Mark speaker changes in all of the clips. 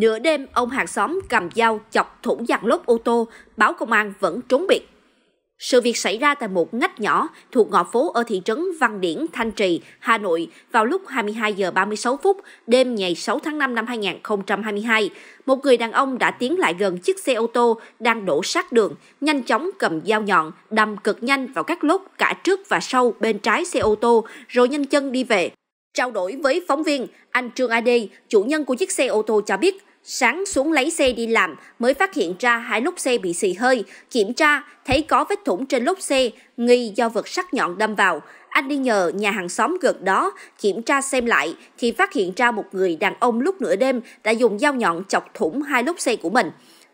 Speaker 1: Nửa đêm, ông hàng xóm cầm dao chọc thủng giàn lốp ô tô, báo công an vẫn trốn biệt. Sự việc xảy ra tại một ngách nhỏ thuộc ngõ phố ở thị trấn Văn Điển, Thanh Trì, Hà Nội vào lúc 22 giờ 36 phút đêm ngày 6 tháng 5 năm 2022. Một người đàn ông đã tiến lại gần chiếc xe ô tô đang đổ sát đường, nhanh chóng cầm dao nhọn, đâm cực nhanh vào các lốp cả trước và sau bên trái xe ô tô rồi nhanh chân đi về. Trao đổi với phóng viên, anh Trương AD, chủ nhân của chiếc xe ô tô cho biết Sáng xuống lấy xe đi làm mới phát hiện ra hai lốp xe bị xì hơi, kiểm tra thấy có vết thủng trên lốp xe, nghi do vật sắc nhọn đâm vào. Anh đi nhờ nhà hàng xóm gần đó kiểm tra xem lại thì phát hiện ra một người đàn ông lúc nửa đêm đã dùng dao nhọn chọc thủng hai lốp xe của mình.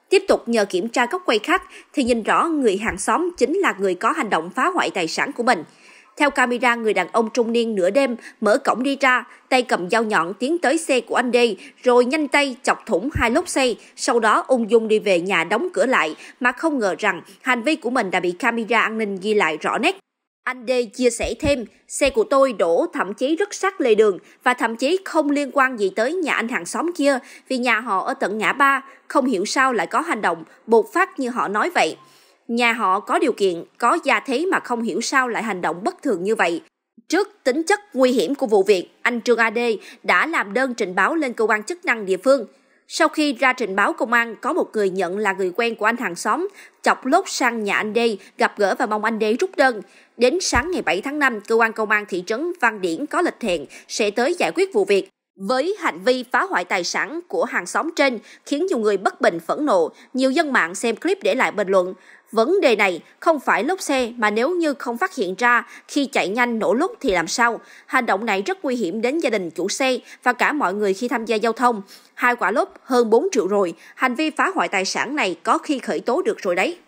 Speaker 1: Tiếp tục nhờ kiểm tra góc quay khác thì nhìn rõ người hàng xóm chính là người có hành động phá hoại tài sản của mình. Theo camera, người đàn ông trung niên nửa đêm mở cổng đi ra, tay cầm dao nhọn tiến tới xe của anh Đê, rồi nhanh tay chọc thủng hai lốp xe, sau đó ung dung đi về nhà đóng cửa lại, mà không ngờ rằng hành vi của mình đã bị camera an ninh ghi lại rõ nét. Anh Đê chia sẻ thêm, xe của tôi đổ thậm chí rất sát lề đường và thậm chí không liên quan gì tới nhà anh hàng xóm kia vì nhà họ ở tận ngã ba, không hiểu sao lại có hành động bột phát như họ nói vậy. Nhà họ có điều kiện, có gia thế mà không hiểu sao lại hành động bất thường như vậy. Trước tính chất nguy hiểm của vụ việc, anh Trương AD đã làm đơn trình báo lên cơ quan chức năng địa phương. Sau khi ra trình báo công an, có một người nhận là người quen của anh hàng xóm, chọc lốt sang nhà anh Đê, gặp gỡ và mong anh Đê rút đơn. Đến sáng ngày 7 tháng 5, cơ quan công an thị trấn Văn Điển có lịch hẹn sẽ tới giải quyết vụ việc. Với hành vi phá hoại tài sản của hàng xóm trên khiến nhiều người bất bình phẫn nộ, nhiều dân mạng xem clip để lại bình luận. Vấn đề này không phải lốp xe mà nếu như không phát hiện ra khi chạy nhanh nổ lốp thì làm sao? Hành động này rất nguy hiểm đến gia đình chủ xe và cả mọi người khi tham gia giao thông. Hai quả lốp hơn 4 triệu rồi, hành vi phá hoại tài sản này có khi khởi tố được rồi đấy.